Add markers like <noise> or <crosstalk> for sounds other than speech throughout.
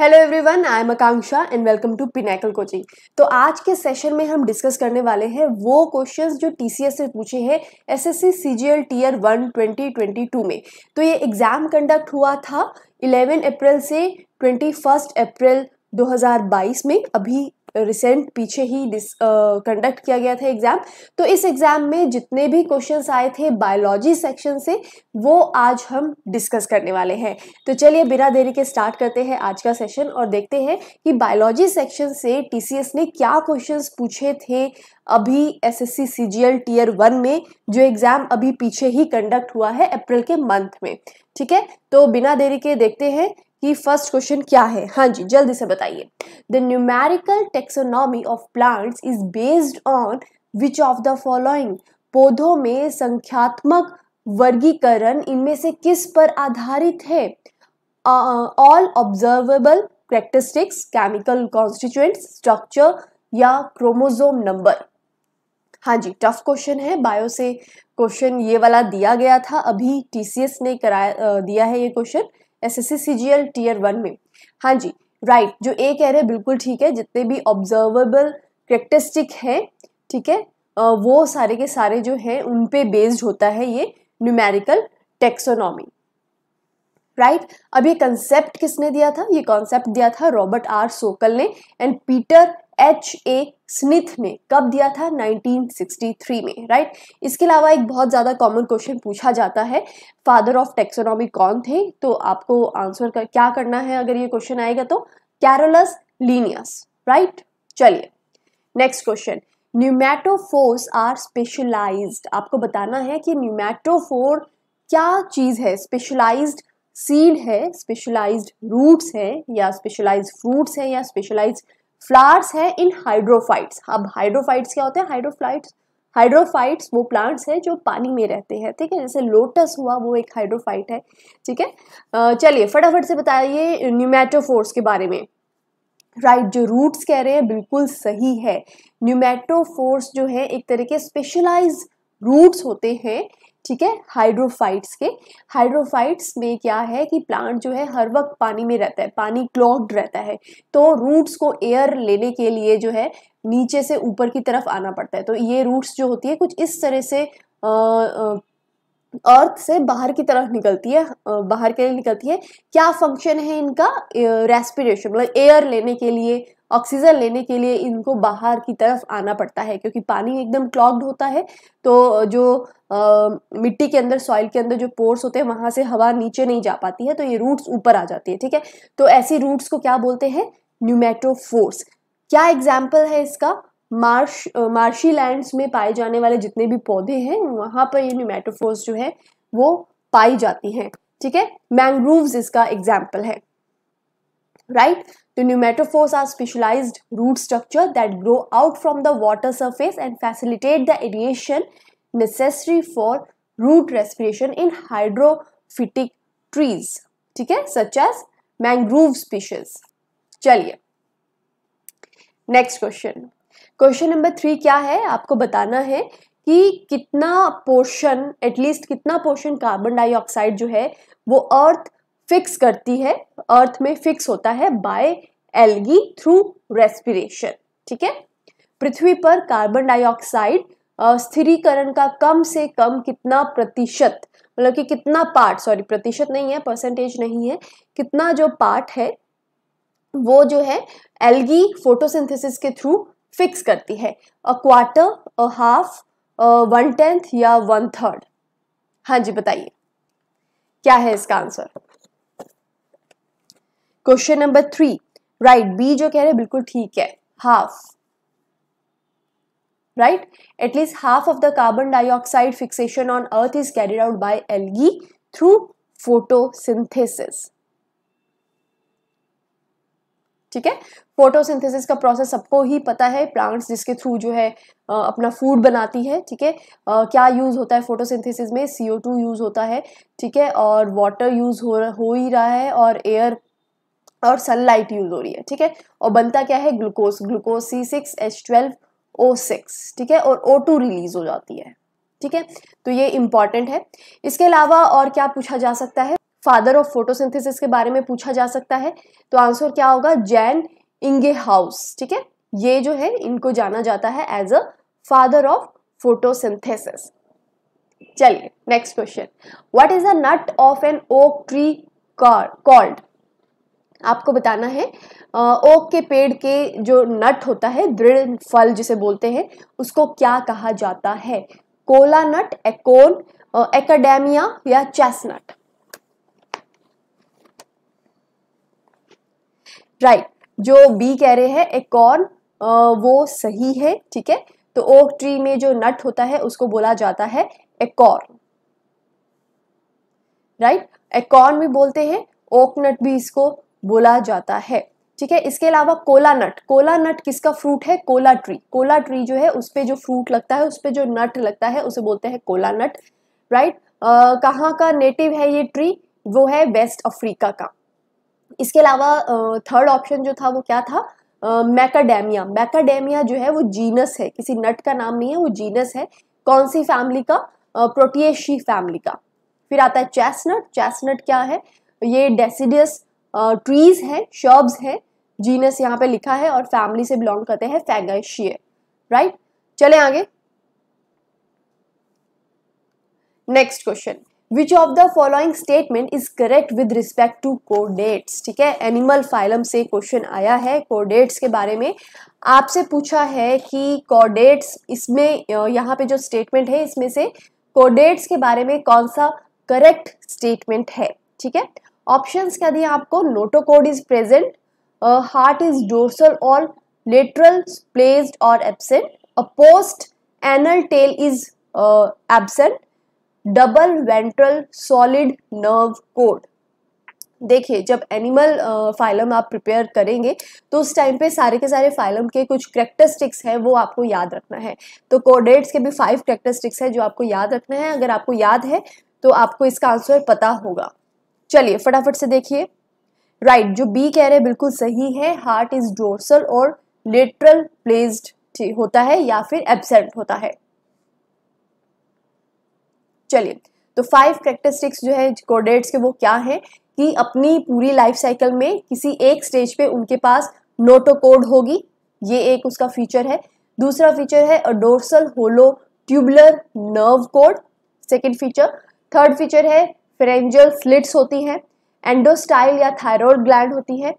Hello everyone I am Akanksha and welcome to Pinnacle coaching तो आज के सेशन में हम डिस्कस करने वाले हैं वो क्वेश्चंस जो टीसीएस से पूछे हैं एसएससी सीजीएल टीयर वन 2022 में तो ये एग्ज़ाम कंडक्ट हुआ था 11 अप्रैल से 21 अप्रैल 2022 में अभी रिसेंट पीछे ही कंडक्ट uh, किया गया था एग्ज़ाम तो इस एग्ज़ाम में जितने भी क्वेश्चंस आए थे बायोलॉजी सेक्शन से वो आज हम डिस्कस करने वाले हैं तो चलिए बिना देरी के स्टार्ट करते हैं आज का सेशन और देखते हैं कि बायोलॉजी सेक्शन से टीसीएस ने क्या क्वेश्चंस पूछे थे अभी एसएससी सीजीएल टीयर वन में जो एग्ज़ाम अभी पीछे ही कंडक्ट हुआ है अप्रैल के मंथ में ठीक है तो बिना देरी के देखते हैं कि फर्स्ट क्वेश्चन क्या है हाँ जी जल्दी से बताइए the numerical taxonomy of plants is based on which of the following पौधों में संख्यात्मक वर्गीकरण इनमें से किस पर आधारित है all observable characteristics chemical constituents structure या क्रोमोजोम नंबर हाँ जी टफ क्वेश्चन है बायो से क्वेश्चन ये वाला दिया गया था अभी टीसीएस ने कराया दिया है ये question S S C G L tier one में हाँ जी राइट right, जो ए कह रहे हैं बिल्कुल ठीक है जितने भी ऑब्जर्वेबल करेक्टरिस्टिक हैं ठीक है आ, वो सारे के सारे जो हैं उन पे बेस्ड होता है ये न्यूमेरिकल टेक्सोनॉमी राइट अब ये कंसेप्ट किसने दिया था ये कॉन्सेप्ट दिया था रॉबर्ट आर सोकल ने and Peter H A Smith ने कब दिया था 1963 में राइट इसके अलावा एक बहुत ज़्यादा कॉमन क्वेश्चन पूछा जाता है फादर ऑफ टेक्सोनॉमी कौन थे तो आपको आंसर कर क्या करना है अगर ये क्वेश्चन आएगा तो कैरोलस लीनियस राइट चलिए next question pneumatophores are specialized आपको बताना है कि न्यूमैटोफोर क्या चीज़ है स्पेशलाइज्ड सीड है स्पेशलाइज्ड रूट्स है या स्पेशलाइज्ड फ्रूट्स है या स्पेशलाइज्ड फ्लावर्स हैं इन हाइड्रोफाइट्स अब हाइड्रोफाइट्स क्या होते हैं हाइड्रोफ्लाइट्स हाइड्रोफाइट्स वो प्लांट्स हैं जो पानी में रहते हैं ठीक है जैसे लोटस हुआ वो एक हाइड्रोफाइट है ठीक है चलिए फटाफट से बताइए न्यूमेटोफोर्स के बारे में राइट right, जो रूट्स कह रहे हैं बिल्कुल सही है न्यूमेटोफोर्स जो है एक तरह के स्पेशलाइज रूट्स होते हैं ठीक है हाइड्रोफाइट्स के हाइड्रोफाइट्स में क्या है कि प्लांट जो है हर वक्त पानी में रहता है पानी क्लॉग्ड रहता है तो रूट्स को एयर लेने के लिए जो है नीचे से ऊपर की तरफ आना पड़ता है तो ये रूट्स जो होती है कुछ इस तरह से आ, आ, अर्थ से बाहर की तरफ निकलती है बाहर के लिए निकलती है क्या फंक्शन है इनका रेस्पिरेशन मतलब एयर लेने के लिए ऑक्सीजन लेने के लिए इनको बाहर की तरफ आना पड़ता है क्योंकि पानी एकदम क्लॉग्ड होता है तो जो आ, मिट्टी के अंदर सॉइल के अंदर जो पोर्स होते हैं वहां से हवा नीचे नहीं जा पाती है तो ये रूट्स ऊपर आ जाती है ठीक है तो ऐसी रूट्स को क्या बोलते हैं न्यूमेटोफोर्स क्या एग्जाम्पल है इसका मार्श मार्शी लैंड्स में पाए जाने वाले जितने भी पौधे हैं वहां पर ये न्यूमेटोफोर्स जो है वो पाई जाती हैं ठीक है मैंग्रोव्स इसका एग्जाम्पल है right the pneumatophores are specialize root structure that grow out from the water surface and facilitate the aeration necessary for root respiration in hydrophytic trees ठीक है सच एज मैंग्रोव स्पीशीज चलिए next question question number three क्या है आपको बताना है कि कितना पोर्शन एटलीस्ट कितना पोर्शन कार्बन डाइऑक्साइड जो है वो अर्थ फिक्स करती है अर्थ में फिक्स होता है बाय एल्गी थ्रू रेस्पिरेशन ठीक है पृथ्वी पर कार्बन डाइऑक्साइड स्थिरीकरण का कम से कम कितना प्रतिशत मतलब कि कितना पार्ट सॉरी प्रतिशत नहीं है परसेंटेज नहीं है कितना जो पार्ट है वो जो है एल्गी फोटोसिंथेसिस के थ्रू फिक्स करती है a quarter a half one tenth या वन थर्ड हाँ जी बताइए क्या है इसका answer question number three right B जो कह रहे हैं बिल्कुल ठीक है half right at least half of the carbon dioxide fixation on earth is carried out by algae through photosynthesis ठीक है फोटोसिंथेसिस का प्रोसेस सबको ही पता है प्लांट्स जिसके थ्रू जो है अपना फूड बनाती है ठीक है क्या यूज़ होता है फोटोसिंथेसिस में सी यूज़ होता है ठीक है और वाटर यूज़ हो हो ही रहा है और एयर और सनलाइट यूज़ हो रही है ठीक है और बनता क्या है glucose glucose C six H twelve O six ठीक है और ओ टू रिलीज हो जाती है ठीक है तो ये इम्पॉर्टेंट है इसके अलावा और क्या पूछा जा सकता है फादर ऑफ फोटोसिंथेसिस के बारे में पूछा जा सकता है तो आंसर क्या होगा जैन इंगे हाउस ठीक है ये जो है इनको जाना जाता है as a father of photosynthesis चलिए next question what is a nut of an oak tree called आपको बताना है ओक के पेड़ के जो नट होता है दृढ़ फल जिसे बोलते हैं उसको क्या कहा जाता है कोला नट एकोन एकेडेमिया या चेस्टनट राइट right. जो बी कह रहे हैं एक कॉर्न वो सही है ठीक है तो ओक ट्री में जो नट होता है उसको बोला जाता है एकॉर्न राइट एकॉर्न भी बोलते हैं ओक नट भी इसको बोला जाता है ठीक है इसके अलावा कोला नट कोला नट किसका फ्रूट है कोला ट्री कोला ट्री जो है उस पर जो फ्रूट लगता है उस पर जो नट लगता है उसे बोलते हैं कोला नट राइट कहाँ का नेटिव है ये ट्री वो है वेस्ट अफ्रीका का इसके अलावा थर्ड ऑप्शन जो था वो क्या था मैकाडेमिया मैकाडेमिया जो है वो जीनस है किसी नट का नाम नहीं है वो जीनस है कौन सी फैमिली का प्रोटीएशी फैमिली का फिर आता है चेस्टनट चेस्टनट क्या है ये डेसिडियस ट्रीज है शर्ब्स है जीनस यहाँ पे लिखा है और फैमिली से बिलोंग करते हैं फैगाशियर राइट चले आगे next question which of the following statement is correct with respect to chordates ठीक है एनिमल फाइलम से क्वेश्चन आया है कोडेट्स के बारे में आपसे पूछा है कि कोडेट्स इसमें यहाँ पे जो स्टेटमेंट है इसमें से कोडेट्स के बारे में कौन सा करेक्ट स्टेटमेंट है ठीक है ऑप्शन क्या दिए आपको notochord is present heart is dorsal और लेटरल प्लेस्ड और absent a post anal tail is absent double ventral solid nerve cord देखिए जब एनिमल फाइलम आप प्रिपेयर करेंगे तो उस टाइम पे सारे के सारे फाइलम के कुछ करेक्टरिस्टिक्स हैं वो आपको याद रखना है तो कोडेट्स के भी फाइव करेक्टरिस्टिक्स हैं जो आपको याद रखना है अगर आपको याद है तो आपको इसका आंसर पता होगा चलिए फटाफट से देखिए राइट right, जो बी कह रहे हैं बिल्कुल सही है हार्ट इज डोर्सल और लेटरल प्लेस्ड होता है या फिर एबसेंट होता है चलिए तो फाइव करेक्टरिस्टिक्स जो है कोडेट्स के वो क्या है कि अपनी पूरी लाइफ साइकिल में किसी एक स्टेज पे उनके पास नोटो कोड होगी ये एक उसका फीचर है दूसरा फीचर है a dorsal hollow tubular nerve cord second feature third feature है फ्रेंजल स्लिट्स होती हैं एंडोस्टाइल या थायरॉयड ग्लैंड होती है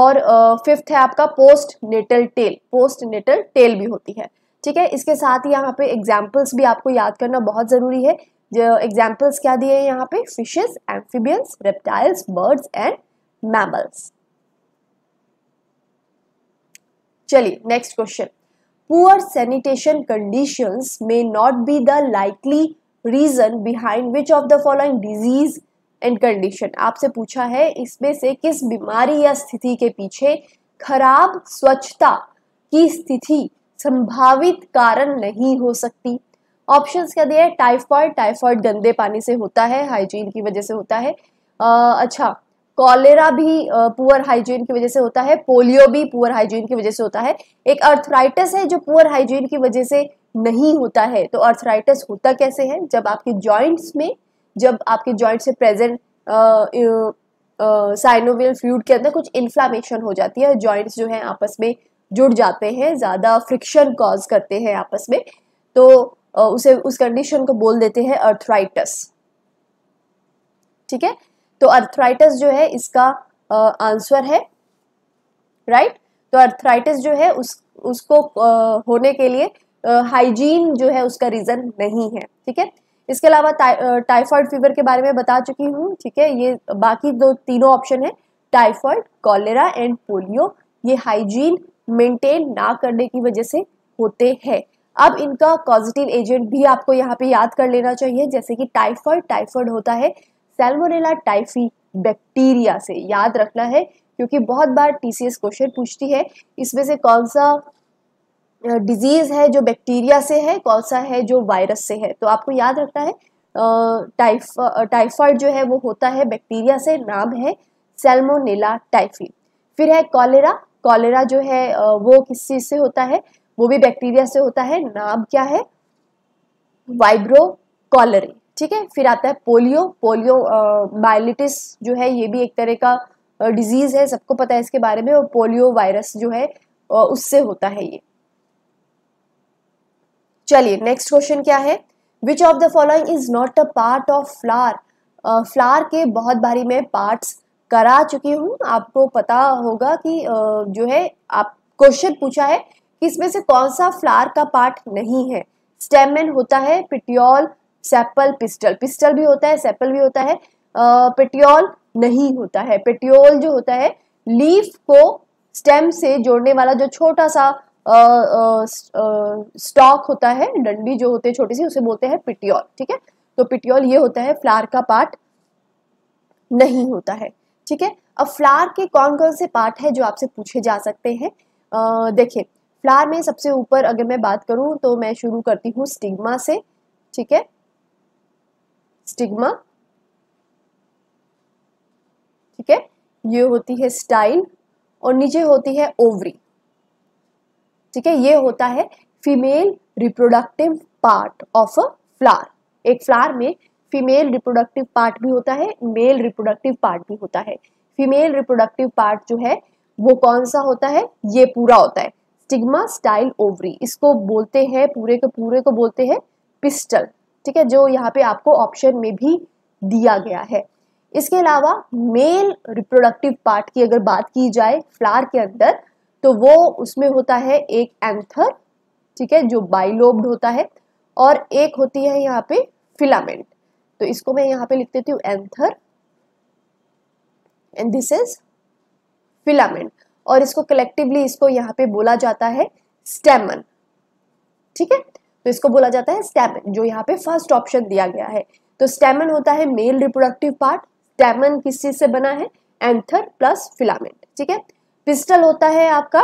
और फिफ्थ है आपका post natal tail post natal tail भी होती है ठीक है इसके साथ ही यहाँ पे एग्जाम्पल्स भी आपको याद करना बहुत ज़रूरी है जो एग्जाम्पल्स क्या दिए हैं यहाँ पे fishes amphibians reptiles birds and mammals चलिए next question poor sanitation condition may not be the likely reason behind which of the following disease and condition आपसे पूछा है इसमें से किस बीमारी या स्थिति के पीछे खराब स्वच्छता की स्थिति संभावित कारण नहीं हो सकती ऑप्शन क्या दिया है टाइफॉइड टाइफॉइड गंदे पानी से होता है हाइजीन की वजह से होता है आ, अच्छा कॉलेरा भी पुअर हाइजीन की वजह से होता है पोलियो भी पुअर हाइजीन की वजह से होता है एक अर्थराइटिस है जो पुअर हाइजीन की वजह से नहीं होता है तो अर्थराइटिस होता कैसे है जब आपके जॉइंट्स में जब आपके जॉइंट्स से प्रेजेंट साइनोवियल फ्लूड के अंदर कुछ इन्फ्लामेशन हो जाती है जॉइंट्स जो है आपस में जुड़ जाते हैं ज़्यादा फ्रिक्शन कॉज करते हैं आपस में तो उसे उस कंडीशन को बोल देते हैं अर्थराइटस ठीक है तो अर्थराइटस जो है इसका आंसर है राइट तो अर्थराइटस जो है उस उसको आ, होने के लिए हाइजीन जो है उसका रीज़न नहीं है ठीक है इसके अलावा टाइफॉइड फीवर के बारे में बता चुकी हूँ ठीक है ये बाकी दो तीनों ऑप्शन है टाइफॉइड कॉलेरा एंड पोलियो ये हाइजीन मेंटेन ना करने की वजह से होते हैं अब इनका पॉजिटिव एजेंट भी आपको यहाँ पे याद कर लेना चाहिए जैसे कि टाइफॉइड टाइफॉइड होता है सेल्मोनेला टाइफी बैक्टीरिया से याद रखना है क्योंकि बहुत बार टीसीएस क्वेश्चन पूछती है इसमें से कौन सा डिजीज़ है जो बैक्टीरिया से है कौन सा है जो वायरस से है तो आपको याद रखना है टाइफ टाइफॉइड जो है वो होता है बैक्टीरिया से नाम है सेल्मोनेला टाइफी फिर है कॉलेरा कॉलेरा जो है वो किस चीज़ से होता है वो भी बैक्टीरिया से होता है नाम क्या है वाइब्रो कॉलरी ठीक है फिर आता है पोलियो पोलियो बायोलिटिस जो है ये भी एक तरह का डिजीज़ है सबको पता है इसके बारे में और पोलियो वायरस जो है उससे होता है ये चलिए नेक्स्ट क्वेश्चन क्या है which of the following is not a part of flower flower के बहुत भारी में पार्ट करा चुकी हूँ आपको पता होगा कि uh, जो है आप क्वेश्चन पूछा है इसमें से कौन सा फ्लावर का पार्ट नहीं है स्टेमेन होता है पिटियोल सेपल पिस्टल पिस्टल भी होता है सेप्पल भी होता है पिटियोल नहीं होता है पेटियोल जो होता है लीफ को स्टेम से जोड़ने वाला जो छोटा सा स्टॉक होता है डंडी जो होते है छोटी सी उसे बोलते हैं पिटियोल ठीक है तो पिटियोल ये होता है फ्लावर का पार्ट नहीं होता है ठीक है अब फ्लावर के कौन कौन से पार्ट है जो आपसे पूछे जा सकते हैं देखिए फ्लावर में सबसे ऊपर अगर मैं बात करूं तो मैं शुरू करती हूँ स्टिग्मा से ठीक है स्टिग्मा ठीक है ये होती है स्टाइल और नीचे होती है ओवरी ठीक है ये होता है female reproductive part of a flower एक फ्लावर में फीमेल रिप्रोडक्टिव पार्ट भी होता है मेल रिप्रोडक्टिव पार्ट भी होता है फीमेल रिप्रोडक्टिव पार्ट जो है वो कौन सा होता है ये पूरा होता है स्टिग्मा स्टाइल ओवरी इसको बोलते हैं पूरे के पूरे को बोलते हैं पिस्टल ठीक है जो यहाँ पे आपको ऑप्शन में भी दिया गया है इसके अलावा मेल रिप्रोडक्टिव पार्ट की अगर बात की जाए फ्लार के अंदर तो वो उसमें होता है एक एंथर ठीक है जो बाइलोब्ड होता है और एक होती है यहाँ पे फिलामेंट तो इसको मैं यहाँ पे लिख देती हूँ anther and this is filament और इसको कलेक्टिवली इसको यहाँ पे बोला जाता है स्टेमन ठीक है तो इसको बोला जाता है स्टेमन जो यहाँ पे फर्स्ट ऑप्शन दिया गया है तो स्टेमन होता है मेल रिप्रोडक्टिव पार्ट स्टेमन किस चीज से बना है एंथर प्लस फिलामेंट ठीक है पिस्टल होता है आपका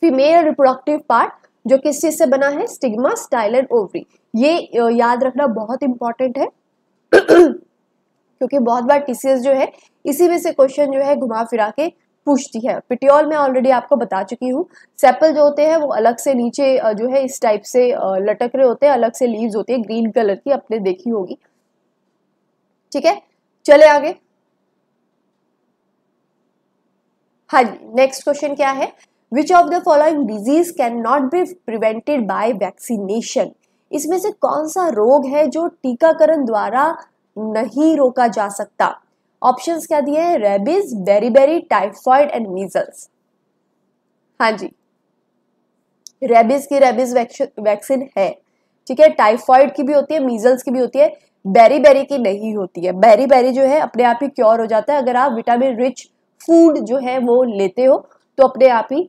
फीमेल रिप्रोडक्टिव पार्ट जो किस चीज से बना है स्टिग्मा स्टाइल एंड ओवरी ये याद रखना बहुत इंपॉर्टेंट है <clears throat> क्योंकि बहुत बार टीसीएस जो है इसी में से क्वेश्चन जो है घुमा फिरा के पूछती है पिटियोल में ऑलरेडी आपको बता चुकी हूँ सेपल जो होते हैं वो अलग से नीचे जो है इस टाइप से लटक रहे होते हैं अलग से लीव्स होती है ग्रीन कलर की आपने देखी होगी ठीक है चले आगे हाँ जी नेक्स्ट क्वेश्चन क्या है which of the following disease can not be prevented by vaccination इसमें से कौन सा रोग है जो टीकाकरण द्वारा नहीं रोका जा सकता ऑप्शंस क्या दिए हैं rabies beriberi typhoid and measles हाँ जी रेबीज की रेबीज वैक्सीन है ठीक है टाइफॉइड की भी होती है मीजल्स की भी होती है बेरी बेरी की नहीं होती है बेरी बेरी जो है अपने आप ही क्योर हो जाता है अगर आप विटामिन रिच फूड जो है वो लेते हो तो अपने आप ही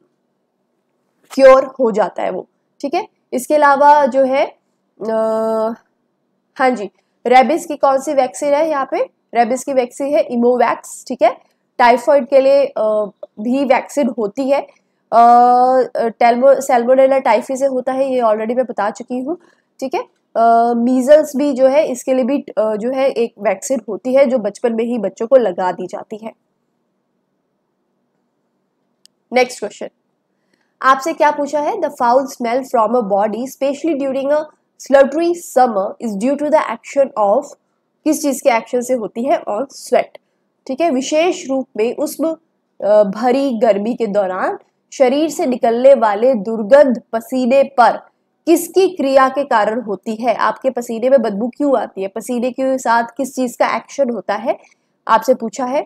क्योर हो जाता है वो ठीक है इसके अलावा जो है आ, हाँ जी रेबिस की कौन सी वैक्सीन है यहाँ पे रेबिस की वैक्सीन है इमोवैक्स ठीक है टाइफॉइड के लिए भी वैक्सीन होती है टेल्मो सेल्मोडेला टाइफी से होता है ये ऑलरेडी मैं बता चुकी हूँ ठीक है मीजल्स भी जो है इसके लिए भी जो है एक वैक्सीन होती है जो बचपन में ही बच्चों को लगा दी जाती है नेक्स्ट क्वेश्चन आपसे क्या पूछा है the foul smell from a body especially during a sultry summer is due to the action of किस चीज़ के एक्शन से होती है ऑन स्वेट ठीक है विशेष रूप में उस भरी गर्मी के दौरान शरीर से निकलने वाले दुर्गंध पसीने पर किसकी क्रिया के कारण होती है आपके पसीने में बदबू क्यों आती है पसीने के साथ किस चीज का एक्शन होता है आपसे पूछा है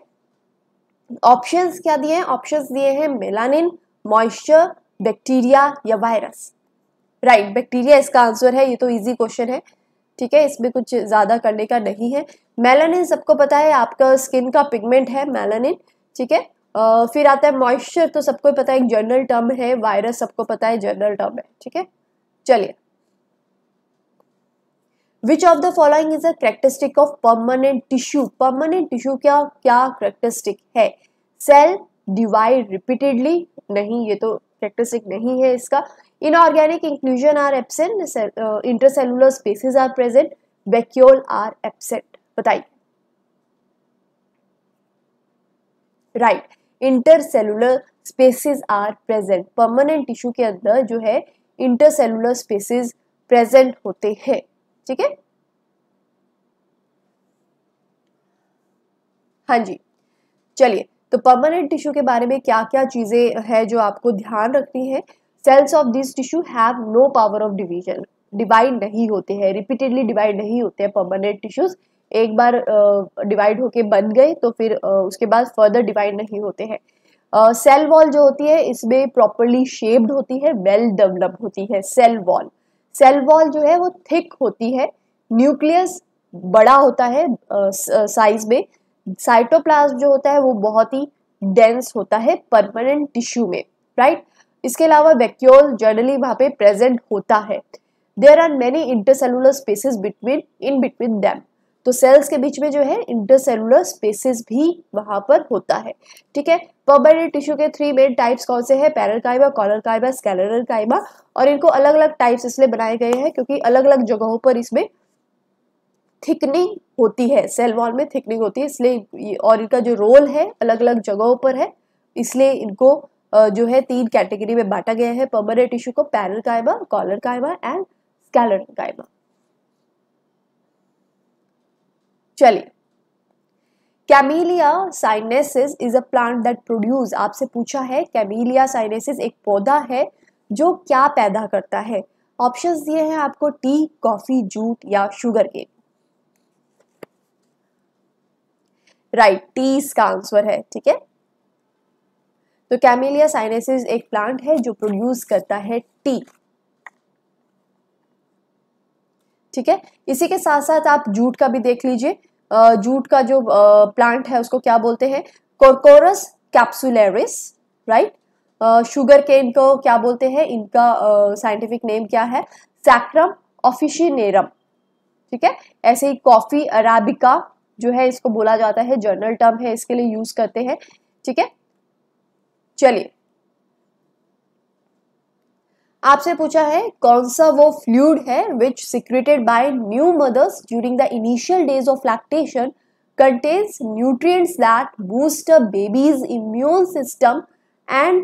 ऑप्शंस क्या दिए हैं ऑप्शंस दिए हैं मेलानिन मॉइस्चर बैक्टीरिया या वायरस राइट right, बैक्टीरिया इसका आंसर है ये तो इजी क्वेश्चन है ठीक है इसमें कुछ ज़्यादा करने का नहीं है मेलानिन सबको पता है आपका स्किन का पिगमेंट है मेलानिन ठीक है फिर आता है मॉइस्चर तो सबको पता है एक जनरल टर्म है वायरस सबको पता है जनरल टर्म है ठीक है चलिए which of the following is a characteristic of permanent tissue permanent tissue क्या क्या करेक्टरिस्टिक है सेल डिवाइड रिपीटेडली नहीं ये तो कैरेक्टरिस्टिक नहीं है इसका inorganic inclusion are absent intercellular spaces are present vacuole are absent बताइए right intercellular spaces are present permanent tissue के अंदर जो है इंटरसेलुलर स्पेसिस प्रेजेंट होते हैं ठीक है हाँ जी चलिए तो परमानेंट टिश्यू के बारे में क्या क्या चीज़ें हैं जो आपको ध्यान रखनी है cells of this tissue have no power of division divide नहीं होते हैं रिपीटेडली डिवाइड नहीं होते हैं परमानेंट टिश्यूज़ एक बार डिवाइड uh, होके बन गए तो फिर uh, उसके बाद फर्दर डिवाइड नहीं होते हैं सेल वॉल जो होती है इसमें प्रॉपरली शेप्ड होती है वेल डेवलप होती है सेल वॉल सेल वॉल जो है वो थिक होती है न्यूक्लियस बड़ा होता है साइज uh, में साइटोप्लाज्म जो होता है वो बहुत ही डेंस होता है परमानेंट टिश्यू में राइट इसके अलावा वैक्यूल जनरली वहां पे प्रेजेंट होता है there are many intercellular spaces between in between them तो सेल्स के बीच में जो है इंटरसेलुलर स्पेसिस भी वहां पर होता है ठीक है परमानेंट टिश्यू के थ्री मेन टाइप्स कौन से हैं पैरल कॉलर काइबा स्कैलर काइबा और इनको अलग अलग टाइप्स इसलिए बनाए गए हैं क्योंकि अलग अलग जगहों पर इसमें थिकनिंग होती है सेल वॉल में थिकनिंग होती है इसलिए और इनका जो रोल है अलग अलग जगहों पर है इसलिए इनको जो है तीन कैटेगरी में बांटा गया है परमानेंट टिश्यू को पैनल कायमा collenchyma and sclerenchyma चलिए Camellia sinensis is a plant that produce आपसे पूछा है कैमिलिया साइनेसिस एक पौधा है जो क्या पैदा करता है ऑप्शंस दिए हैं आपको टी कॉफी जूट या शुगर केन राइट टी इसका आंसर है ठीक है तो कैमिलिया साइनेसिस एक प्लांट है जो प्रोड्यूस करता है टी ठीक है इसी के साथ साथ आप जूट का भी देख लीजिए जूट का जो प्लांट है उसको क्या बोलते हैं कोरकोरस कैप्सुलरिस राइट शुगर के इनको क्या बोलते हैं इनका साइंटिफिक नेम क्या है सैक्रम ऑफिशिनेरम ठीक है ऐसे ही कॉफ़ी अराबिका जो है इसको बोला जाता है जर्नल टर्म है इसके लिए यूज करते हैं ठीक है चलिए आपसे पूछा है कौन सा वो फ्लूड है which secreted by new mothers during the initial days of lactation contains nutrients that boost a baby's immune system and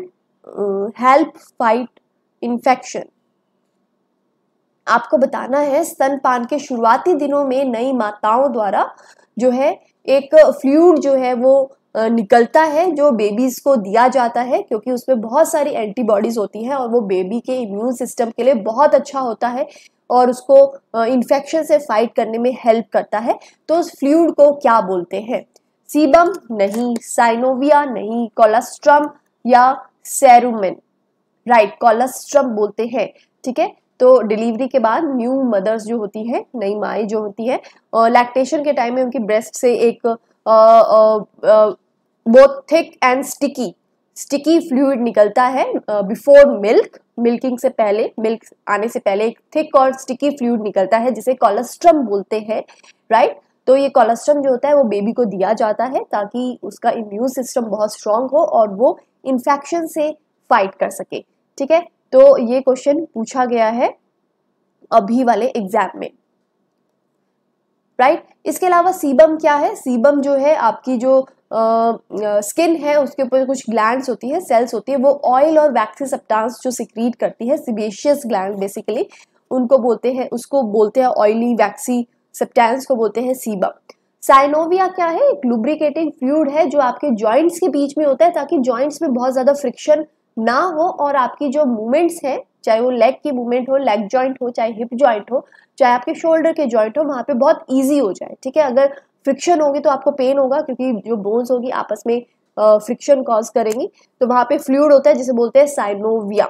help fight infection आपको बताना है स्तनपान के शुरुआती दिनों में नई माताओं द्वारा जो है एक फ्लूड जो है वो निकलता है जो बेबीज़ को दिया जाता है क्योंकि उसमें बहुत सारी एंटीबॉडीज़ होती हैं और वो बेबी के इम्यून सिस्टम के लिए बहुत अच्छा होता है और उसको इन्फेक्शन से फाइट करने में हेल्प करता है तो उस फ्लूड को क्या बोलते हैं सीबम नहीं साइनोविया नहीं कोलास्ट्रम या सेरुमिन राइट कोलेस्ट्रम बोलते हैं ठीक है तो डिलीवरी के बाद न्यू मदर्स जो होती हैं नई माएँ जो होती है लैक्टेशन के टाइम में उनकी ब्रेस्ट से एक बहुत thick and sticky sticky fluid निकलता है बिफोर मिल्क मिल्किंग से पहले मिल्क आने से पहले एक थिक और स्टिकी फ्लूड निकलता है जिसे कोलेस्ट्रम बोलते हैं राइट right? तो ये कोलेस्ट्रम जो होता है वो बेबी को दिया जाता है ताकि उसका इम्यून सिस्टम बहुत स्ट्रांग हो और वो इन्फेक्शन से फाइट कर सके ठीक है तो ये क्वेश्चन पूछा गया है अभी वाले एग्जाम में राइट right? इसके अलावा सीबम क्या है सीबम जो है आपकी जो स्किन uh, है उसके ऊपर कुछ ग्लैंड्स होती है सेल्स होती है वो ऑयल और वैक्सी सप्टांस जो सिक्रीट करती है सिबेशियस ग्लैंड बेसिकली उनको बोलते हैं उसको बोलते हैं ऑयली वैक्सी सप्टांस को बोलते हैं सीबम साइनोविया क्या है एक लुब्रिकेटिंग फ्लूड है जो आपके जॉइंट्स के बीच में होता है ताकि जॉइंट्स में बहुत ज़्यादा फ्रिक्शन ना हो और आपकी जो मूवमेंट्स है चाहे वो लेग की मूवमेंट हो लेग जॉइंट हो चाहे हिप जॉइंट हो चाहे आपके शोल्डर के जॉइंट हो वहाँ पे बहुत ईजी हो जाए ठीक है अगर फ्रिक्शन होगी तो आपको पेन होगा क्योंकि जो बोन्स होगी आपस में फ्रिक्शन कॉज करेंगी तो वहाँ पे फ्लूड होता है जिसे बोलते हैं साइनोविया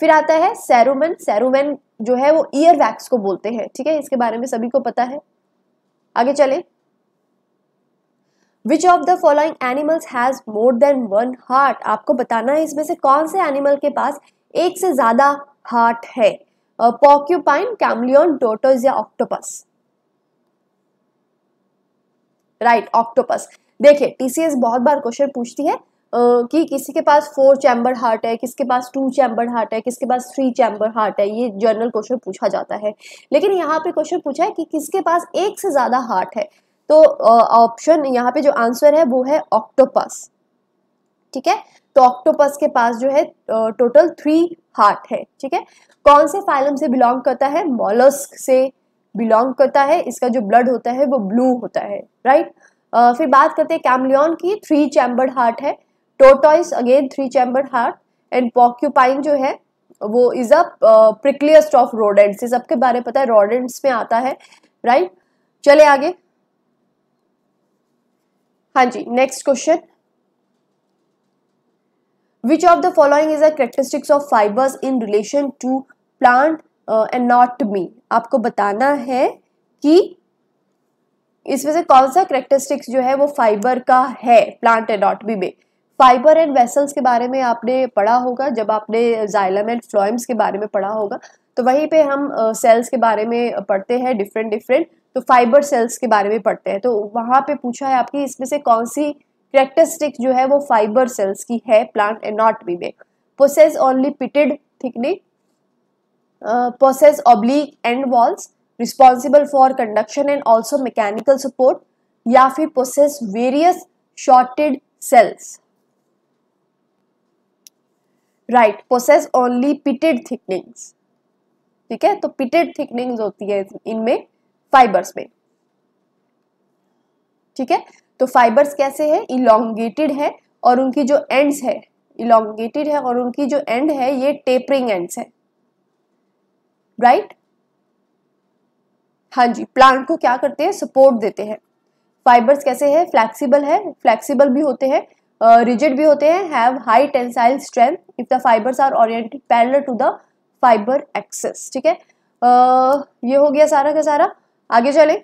फिर आता है सैरोमन सैरोमन जो है वो ईयर वैक्स को बोलते हैं ठीक है इसके बारे में सभी को पता है आगे चले which of the following animals has more than one heart आपको बताना है इसमें से कौन से एनिमल के पास एक से ज़्यादा हार्ट है पॉक्यूपाइन कैमलियन टोटोज या ऑक्टोपस राइट ऑक्टोपस देखिए टीसीएस बहुत बार क्वेश्चन पूछती है Uh, कि किसी के पास फोर चैम्बर हार्ट है किसके पास टू चैम्बर हार्ट है किसके पास थ्री चैम्बर हार्ट है ये जनरल क्वेश्चन पूछा जाता है लेकिन यहाँ पे क्वेश्चन पूछा है कि किसके पास एक से ज़्यादा हार्ट है तो ऑप्शन यहाँ पे जो आंसर है वो है ऑक्टोपस ठीक है तो ऑक्टोपस के पास जो है टोटल थ्री हार्ट है ठीक है कौन से फाइलम से बिलोंग करता है मॉलस्क से बिलोंग करता है इसका जो ब्लड होता है वो ब्लू होता है राइट आ, फिर बात करते हैं कैमलियन की थ्री चैम्बर्ड हार्ट है tortoise again three chambered heart and porcupine जो है वो is a prickliest of rodents ये सबके बारे पता है रोडेंट्स में आता है राइट चले आगे हाँ जी next question of the following is a characteristics of fibers in relation to plant anatomy आपको बताना है कि इसमें से कौन सा करेक्टरिस्टिक्स जो है वो फाइबर का है प्लांट मी में फाइबर एंड वेसल्स के बारे में आपने पढ़ा होगा जब आपने जाइलम एंड फ्लोइम्स के बारे में पढ़ा होगा तो वहीं पे हम सेल्स uh, के बारे में पढ़ते हैं डिफरेंट डिफरेंट तो फाइबर सेल्स के बारे में पढ़ते हैं तो वहां पे पूछा है आपकी इसमें से कौन सी करेक्टरिस्टिक जो है वो फाइबर सेल्स की है प्लांट एनाटमी में possess only pitted thickening possess oblique end walls responsible for conduction and also mechanical support या फिर possess various shorted cells right possess only pitted thickenings ठीक है तो पिटेड थिकनिंग्स होती है इनमें फाइबर्स में ठीक है तो फाइबर्स कैसे है इलांगेटेड है और उनकी जो एंड्स है इलांगेटेड है और उनकी जो एंड है ये टेपरिंग एंड्स है राइट right? हाँ जी प्लांट को क्या करते हैं सपोर्ट देते हैं फाइबर्स कैसे हैं फ्लेक्सिबल है फ्लेक्सिबल भी होते हैं रिजिड uh, भी होते हैं have high tensile strength if the fibers are oriented parallel to the fiber axis ठीक है ये हो गया सारा का सारा आगे चले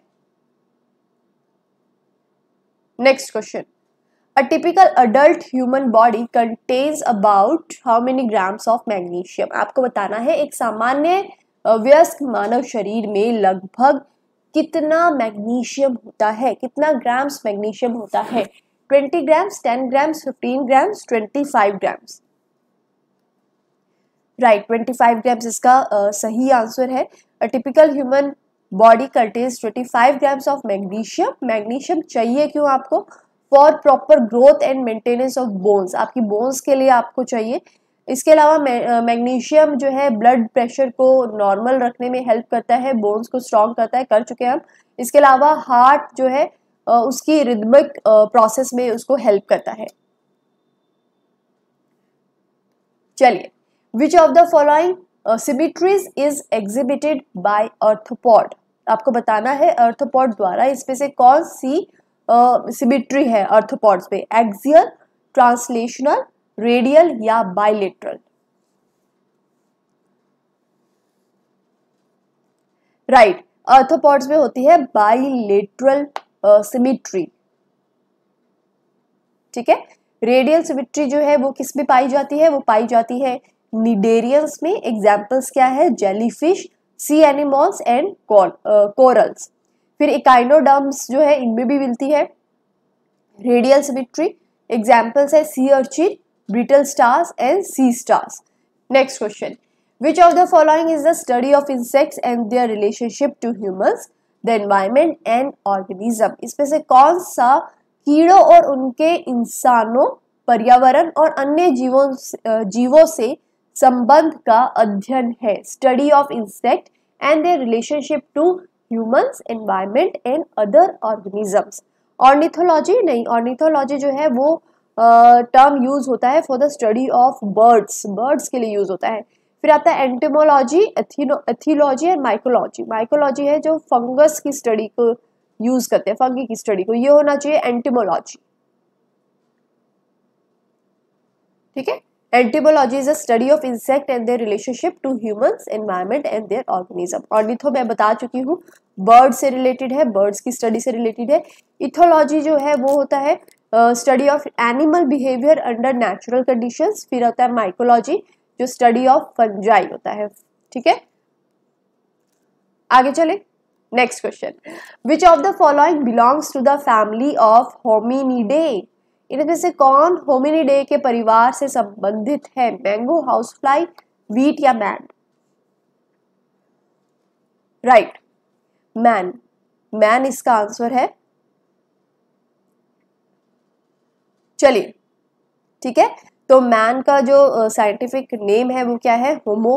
next question a typical adult human body contains about how many grams of magnesium आपको बताना है एक सामान्य व्यस्क मानव शरीर में लगभग कितना मैग्नीशियम होता है कितना ग्राम्स मैग्नीशियम होता है twenty grams ten grams fifteen grams twenty five grams right twenty five grams इसका uh, सही आंसर है typical human body contains 25 grams of magnesium magnesium चाहिए क्यों आपको for proper growth and maintenance of bones आपकी bones के लिए आपको चाहिए इसके अलावा मैग्नीशियम जो है ब्लड प्रेशर को नॉर्मल रखने में हेल्प करता है बोन्स को स्ट्रॉन्ग करता है कर चुके हैं हम इसके अलावा हार्ट जो है उसकी रिदमिक प्रोसेस में उसको हेल्प करता है चलिए which of the following symmetries is exhibited by arthropod आपको बताना है अर्थोपॉड द्वारा इसमें से कौन सी सिमिट्री है अर्थोपॉड्स पे एक्सियल ट्रांसलेशनल रेडियल या बाइलेट्रल राइट अर्थोपॉड्स में होती है बाइलेट्रल सिमिट्री ठीक है रेडियल सिमिट्री जो है वो किस में पाई जाती है वो पाई जाती है निडेरियंस में एग्जाम्पल्स क्या है jellyfish sea animals and corals फिर इकाइनोडम्स जो है इनमें भी मिलती है रेडियल सिमिट्री एग्जाम्पल्स है sea urchin brittle stars and sea stars next question which of the following is the study of insects and their relationship to humans the environment and organism इसमें से कौन सा कीड़ों और उनके इंसानों पर्यावरण और अन्य जीवों जीवों से संबंध का अध्ययन है study of insect and their relationship to humans environment and other organisms ornithology नहीं ऑर्निथोलॉजी जो है वो टर्म uh, यूज होता है for the study of birds birds के लिए यूज होता है फिर आता है entomology ethology and mycology mycology है जो फंगस की स्टडी को यूज करते हैं फंगी की स्टडी को ये होना चाहिए एंटेमोलॉजी ठीक है entomology is a study of insect and their relationship to humans environment and their organism ornitho मैं बता चुकी हूँ बर्ड से रिलेटेड है बर्ड्स की स्टडी से रिलेटेड है इथोलॉजी जो है वो होता है study of animal behaviour under natural condition फिर होता है माइकोलॉजी जो स्टडी ऑफ फंजाई होता है ठीक है आगे चले next question which of the following belongs to the family of Hominidae इनमें से कौन होमिनिडे के परिवार से संबंधित है मैंगो हाउस फ्लाई वीट या मैन राइट मैन मैन इसका आंसर है चलिए ठीक है तो मैन का जो साइंटिफिक uh, नेम है वो क्या है होमो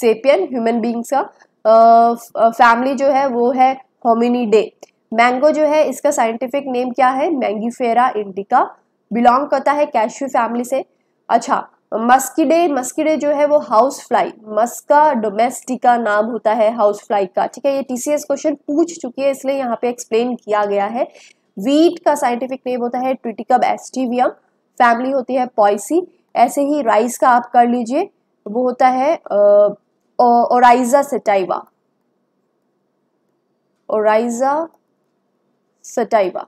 सेपियन ह्यूमन बींग्स का फैमिली uh, जो है वो है होमिनी डे मैंगो जो है इसका साइंटिफिक नेम क्या है मैंगीफेरा इंडिका बिलोंग करता है कैश्यू फैमिली से अच्छा मस्कीडे मस्कीडे जो है वो हाउस फ्लाई मस्का डोमेस्टिका नाम होता है हाउस फ्लाई का ठीक है ये टीसीएस क्वेश्चन पूछ चुकी है इसलिए यहाँ पे एक्सप्लेन किया गया है वीट का साइंटिफिक नेम होता है ट्रिटिकब एस्टिवियम फैमिली होती है पॉइसी ऐसे ही राइस का आप कर लीजिए वो होता है ओराइजा सेटाइवा ओराइजा सेटाइवा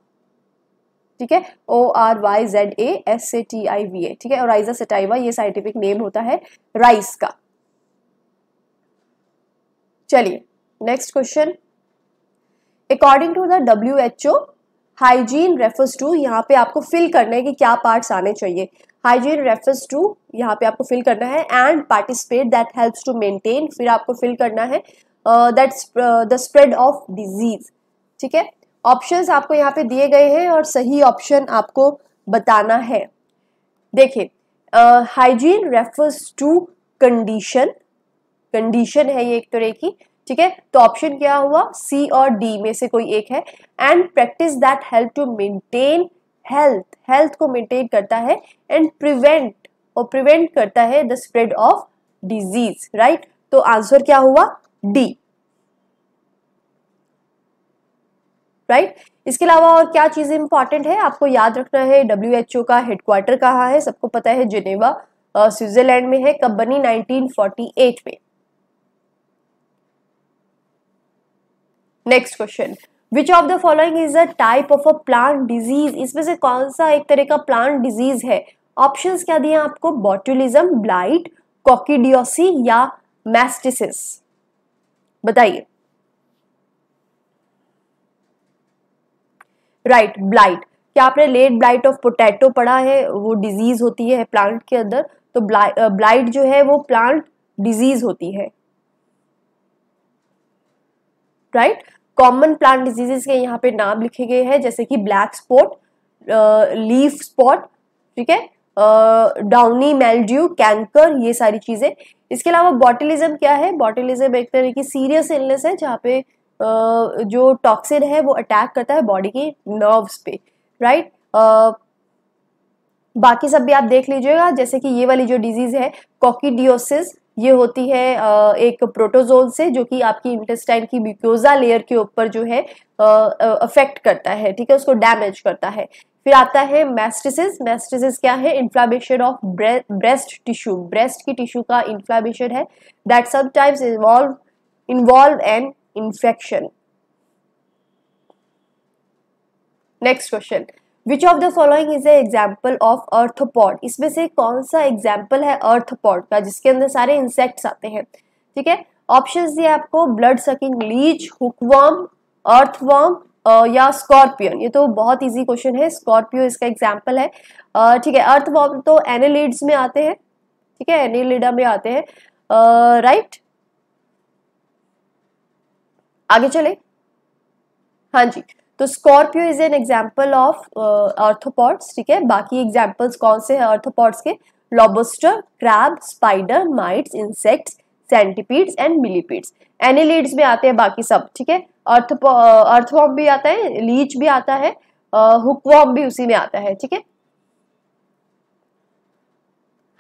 ठीक है O R Y Z A S A T I V A ठीक है और राइजा सेटाइवा ये साइंटिफिक नेम होता है राइस का चलिए next question according to the W H O hygiene refers to यहाँ पे आपको फिल करने की क्या पार्ट्स आने चाहिए हाइजीन रेफर्स टू यहाँ पे आपको फिल करना है and participate that helps to maintain फिर आपको फिल करना है that the spread of disease ठीक है ऑप्शंस आपको यहाँ पे दिए गए हैं और सही ऑप्शन आपको बताना है देखिए hygiene refers to condition condition है ये एक तरह की ठीक है तो ऑप्शन क्या हुआ सी और डी में से कोई एक है and practice that help to maintain health health को मेंटेन करता है एंड प्रिवेंट और प्रिवेंट करता है the spread of disease right तो आंसर क्या हुआ डी राइट इसके अलावा और क्या चीज इंपॉर्टेंट है आपको याद रखना है डब्ल्यू एच ओ का हेडक्वार्टर कहाँ है सबको पता है जिनेवा स्विट्जरलैंड में है कब बनी 1948 में next question which of the following is a type of a plant disease इसमें से कौन सा एक तरह का प्लांट डिजीज है ऑप्शन क्या दिए आपको बॉटुलिज्म ब्लाइट कॉकीडियोसी या मैस्टिस बताइए राइट right, ब्लाइट क्या आपने लेट ब्लाइट ऑफ पोटैटो पढ़ा है वो डिजीज होती है प्लांट के अंदर तो ब्लाइट uh, जो है वो प्लांट डिजीज होती है राइट कॉमन प्लांट डिजीजेस के यहाँ पे नाम लिखे गए हैं जैसे कि ब्लैक स्पॉट लीफ स्पॉट ठीक है डाउनी मेल्ड्यू कैंकर ये सारी चीज़ें इसके अलावा बॉटलिज्म क्या है बॉटलिज्म एक तरह की सीरियस इलनेस है जहाँ पे जो टॉक्सिन है वो अटैक करता है बॉडी के नर्व्स पे राइट बाकी सब भी आप देख लीजिएगा जैसे कि ये वाली जो डिजीज़ है कॉकीडियोसिस ये होती है एक प्रोटोजोल से जो कि आपकी इंटेस्टाइन की म्यूक्योजा लेयर के ऊपर जो है अफेक्ट करता है ठीक है उसको डैमेज करता है फिर आता है मैस्टिसिस मैस्टिसिस क्या है inflammation of breast tissue breast की टिश्यू का इन्फ्लामेशन है that sometimes involve involve and infection. Next question which of the following is a example of arthropod इसमें से कौन सा एग्जाम्पल है अर्थपॉड का जिसके अंदर सारे इंसेक्ट्स आते हैं ठीक है ऑप्शन दिए आपको sucking leech, hookworm, earthworm uh, या स्कॉर्पियन ये तो बहुत इजी क्वेश्चन है स्कॉर्पियो इसका एग्जाम्पल है ठीक है अर्थवॉर्म तो एनेलिड्स में आते हैं ठीक है एनेलिडा में आते हैं राइट आगे चले हाँ जी तो scorpio is an example of arthropods ठीक है बाकी एग्जाम्पल्स कौन से हैं अर्थोपॉड्स के lobster crab spider mites insects centipedes and millipedes annelids में आते हैं बाकी सब ठीक है अर्थ अर्थवॉम uh, भी आता है लीच भी आता है हुकवॉम uh, भी उसी में आता है ठीक है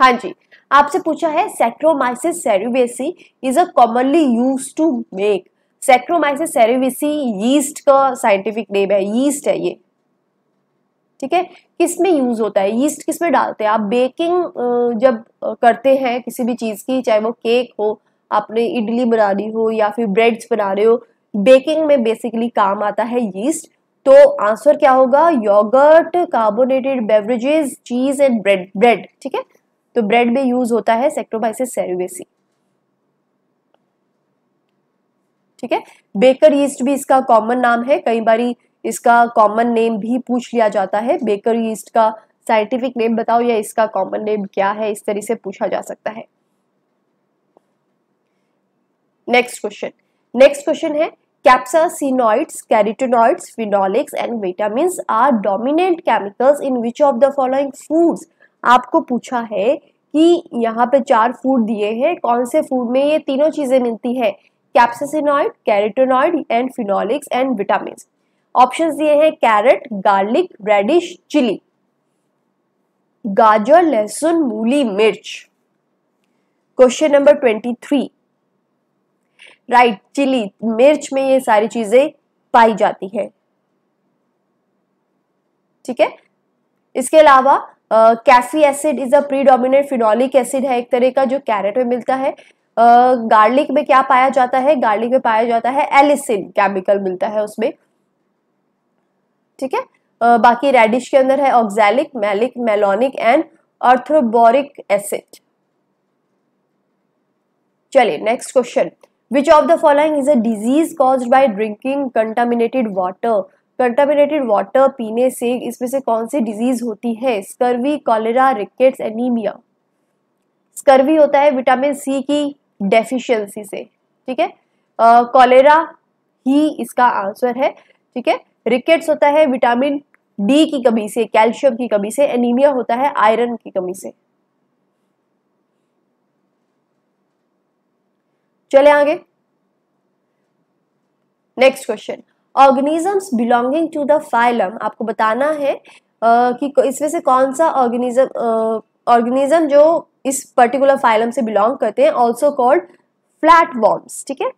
हाँ जी आपसे पूछा है Saccharomyces cerevisiae is a commonly use to make Saccharomyces cerevisiae yeast का साइंटिफिक नेम है यीस्ट है ये ठीक है किस में यूज़ होता है यीस्ट किस में डालते हैं आप बेकिंग जब करते हैं किसी भी चीज़ की चाहे वो केक हो आपने इडली बनानी हो या फिर ब्रेड्स बना रहे हो बेकिंग में बेसिकली काम आता है यीस्ट तो आंसर क्या होगा yoghurt carbonated beverages cheese and bread bread ठीक है तो ब्रेड में यूज होता है सेक्ट्रोमाइसिस सेरेवेसी ठीक है बेकर ईस्ट भी इसका कॉमन नाम है कई बार इसका कॉमन नेम भी पूछ लिया जाता है बेकर ईस्ट का साइंटिफिक नेम बताओ या इसका कॉमन नेम क्या है इस तरह से पूछा जा सकता है नेक्स्ट क्वेश्चन नेक्स्ट क्वेश्चन है capsaicinoids carotenoids phenolics and vitamin are dominant chemicals in which of the following foods आपको पूछा है कि यहाँ पे चार फूड दिए हैं कौन से फूड में ये तीनों चीजें मिलती है capsinoid carotenoid and phenolics and vitamin option दिए हैं कैरेट गार्लिक रेडिश चिली गाजर लहसुन मूली मिर्च question number twenty three right chilli मिर्च में ये सारी चीजें पाई जाती हैं ठीक है इसके अलावा caffeic acid is a predominant phenolic acid है एक तरह का जो कैरेट में मिलता है गार्लिक में क्या पाया जाता है गार्लिक में पाया जाता है एलिसिन केमिकल मिलता है उसमें ठीक है बाकी रेडिश के अंदर है oxalic malic malonic and ascorbic acid चलिए next question which of the following is a disease cause by drinking contaminated water contaminated water पीने से इसमें से कौन सी डिजीज होती है scurvy cholera rickets anaemia scurvy होता है विटामिन सी की डेफिशिएंसी से ठीक है कॉलेरा ही इसका आंसर है ठीक है रिकेट्स होता है विटामिन डी की कमी से कैल्शियम की कमी से एनीमिया होता है आयरन की कमी से चले आगे next question organisms belonging to the phylum आपको बताना है आ, कि इसमें से कौन सा ऑर्गेनिज्म ऑर्गेनिज्म जो इस पर्टिकुलर फाइलम से बिलोंग करते हैं ऑल्सो कॉल्ड फ्लैट वॉर्म्स ठीक है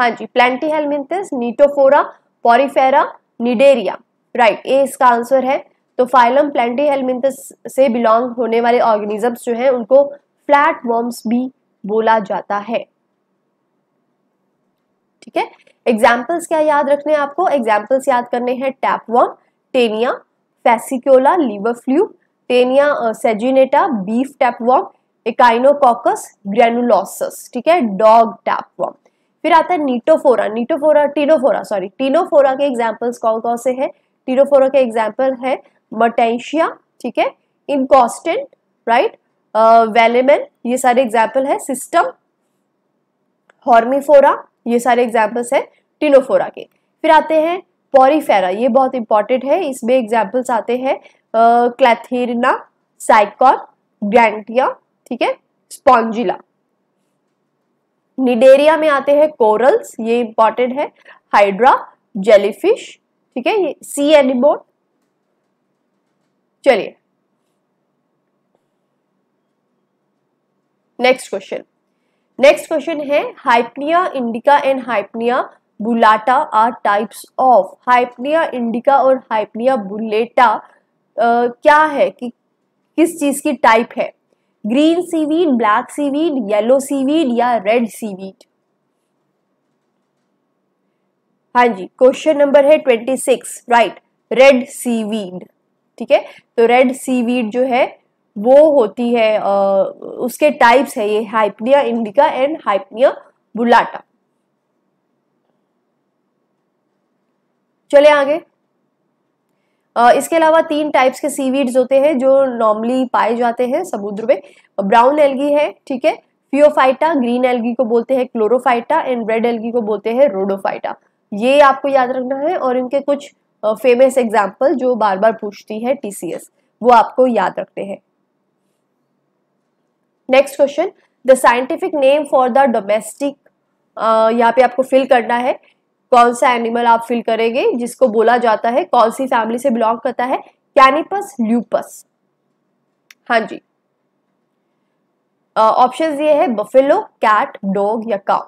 हाँ जी Platyhelminthes Ctenophora Porifera Cnidaria right A इसका आंसर है तो फाइलम प्लान्टी हेलमिंथस से बिलोंग होने वाले ऑर्गेनिजम्स जो हैं उनको फ्लैट वॉर्म्स भी बोला जाता है ठीक है एग्जाम्पल्स क्या याद रखने हैं आपको एग्जाम्पल्स याद करने हैं tapeworm Taenia Fasciola liver fluke Taenia saginata beef tapeworm Echinococcus granulosus ठीक है डॉग टैपवॉर्म फिर आता है Ctenophora Ctenophora Ctenophora sorry Ctenophora के एग्जाम्पल्स कौन कौन से है टीनोफोरा के एग्जाम्पल है मटेंशिया ठीक है इनकॉस्टेंट राइट वेलेमेन ये सारे एग्जाम्पल है सिस्टम हॉर्मीफोरा ये सारे एग्जाम्पल्स है टीनोफोरा के फिर आते हैं पॉरीफेरा ये बहुत इंपॉर्टेंट है इसमें एग्जाम्पल्स आते हैं क्लैथिरना साइकॉर ग्रैंटिया ठीक है स्पॉन्जिला निडेरिया में आते हैं कोरल्स ये इंपॉर्टेंट है हाइड्रा जेलीफिश ठीक है ये सी एनिमोन चलिए नेक्स्ट क्वेश्चन नेक्स्ट क्वेश्चन है Hypnea indica and Hypnea bullata are types of Hypnea indica और हाइपनिया बुलेटा क्या है कि किस चीज़ की टाइप है green seaweed black seaweed yellow seaweed या रेड सीवीड हाँ जी क्वेश्चन नंबर है twenty six right red seaweed ठीक है तो रेड सीवीड जो है वो होती है आ, उसके टाइप्स है ये हाइपनिया इंडिका एंड हाइपनिया बुलाटा चले आगे इसके अलावा तीन टाइप्स के सीवीड्स होते हैं जो नॉर्मली पाए जाते हैं समुद्र में ब्राउन एल्गी है ठीक है फियोफाइटा ग्रीन एल्गी को बोलते हैं क्लोरोफाइटा एंड रेड एल्गी को बोलते हैं रोडोफाइटा ये आपको याद रखना है और इनके कुछ फेमस एग्जाम्पल जो बार बार पूछती है टीसीएस वो आपको याद रखते हैं next question the scientific name for the domestic यहाँ पे आपको फिल करना है कौन सा एनिमल आप फिल करेंगे जिसको बोला जाता है कौन सी फैमिली से बिलोंग करता है कैनिपस ल्यूपस हाँ जी ऑप्शंस ये है बफेलो कैट डॉग या काउ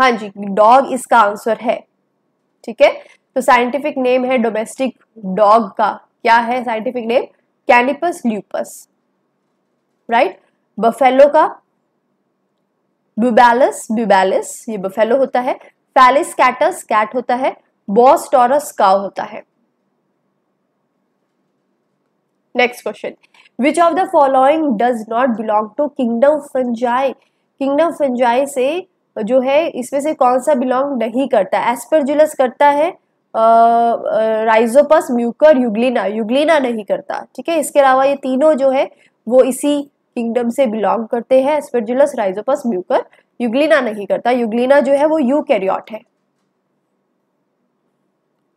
हाँ जी डॉग इसका आंसर है ठीक है तो साइंटिफिक नेम है डोमेस्टिक डॉग का क्या है scientific name Canis lupus right buffalo का बुबैलस बुबैलिस ये बफेलो होता है फैलिस कैटस कैट होता है बॉस टॉरस काव होता है next question which of the following does not belong to kingdom fungi kingdom fungi से जो है इसमें से कौन सा बिलोंग नहीं करता एस्परजुलस करता है राइजोपस म्यूकर युगलिना युगलिना नहीं करता ठीक है इसके अलावा ये तीनों जो है वो इसी किंगडम से बिलोंग करते हैं एस्पर्जुलस राइजोपस म्यूकर युगलिना नहीं करता युगलिना जो है वो यू कैरियोट है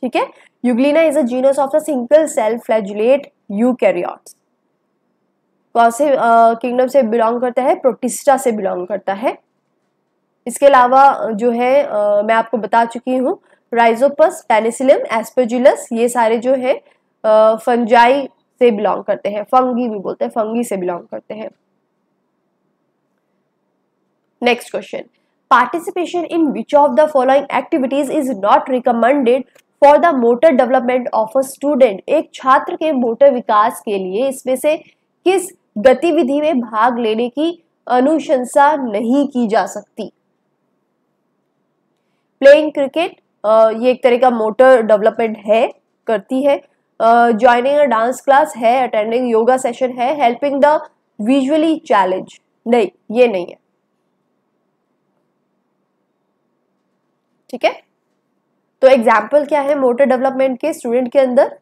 ठीक है Euglena is a genus of the single cell flagellate eukaryote कौन से किंगडम से बिलोंग करता है प्रोटिस्टा से बिलोंग करता है इसके अलावा जो है आ, मैं आपको बता चुकी हूँ राइजोपस पेनिसिलम एस्पर्जुलस ये सारे जो है फंजाई से बिलोंग करते हैं फंगी भी बोलते हैं फंगी से बिलोंग करते हैं next question participation in which of the following activities is not recommended for the motor development of a student एक छात्र के मोटर विकास के लिए इसमें से किस गतिविधि में भाग लेने की अनुशंसा नहीं की जा सकती प्लेइंग क्रिकेट ये एक तरह का मोटर डेवलपमेंट है करती है ज्वाइनिंग अ डांस क्लास है अटेंडिंग योगा सेशन है हेल्पिंग द विजुअली चैलेंज नहीं ये नहीं है ठीक है तो एग्जाम्पल क्या है मोटर डेवलपमेंट के स्टूडेंट के अंदर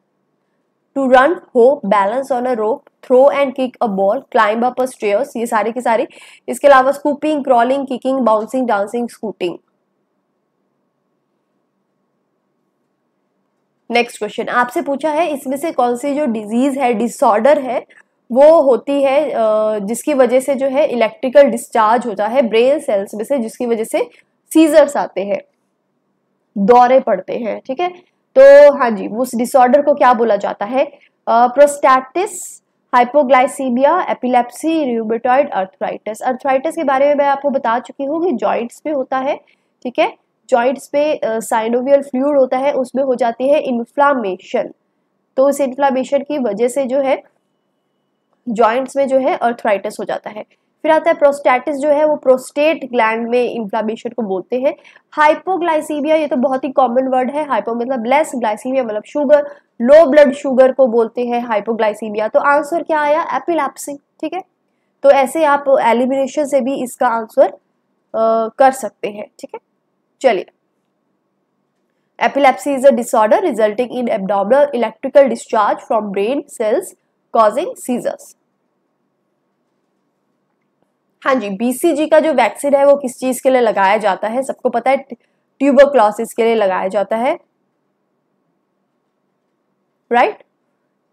टू रन हो balance on a rope throw and kick a ball climb up a stairs ये सारे के सारे इसके अलावा scooping crawling kicking bouncing dancing scooting next question आपसे पूछा है इसमें से कौन सी जो डिजीज है डिसऑर्डर है वो होती है जिसकी वजह से जो है इलेक्ट्रिकल डिस्चार्ज होता है ब्रेन सेल्स में से जिसकी वजह से सीजर्स आते हैं दौरे पड़ते हैं ठीक है तो हाँ जी उस डिसऑर्डर को क्या बोला जाता है prostatitis hypoglycaemia epilepsy rheumatoid arthritis arthritis के बारे में मैं आपको बता चुकी हूँ कि जॉइंट्स में होता है ठीक है जॉइंट्स पे साइनोवियल फ्लूड होता है उसमें हो जाती है इन्फ्लामेशन तो इस इन्फ्लामेशन की वजह से जो है जॉइंट्स में जो है अर्थराइटिस हो जाता है फिर आता है प्रोस्टेटिस जो है वो प्रोस्टेट ग्लैंड में इन्फ्लामेशन को बोलते हैं हाइपोग्लाइसीमिया ये तो बहुत ही कॉमन वर्ड है हाइपो मतलब लेस ग्लाइसीमिया मतलब शुगर लो ब्लड शुगर को बोलते हैं हाइपोग्लाइसीमिया तो आंसर क्या आया एपिलेप्सी ठीक है तो ऐसे आप एलिमिनेशन से भी इसका आंसर कर सकते हैं ठीक है चलिए epilepsy is a disorder resulting in abdominal electrical discharge from brain cells causing seizures हाँ जी बीसीजी का जो वैक्सीन है वो किस चीज़ के लिए लगाया जाता है सबको पता है ट्यूबरक्लोसिस के लिए लगाया जाता है राइट right?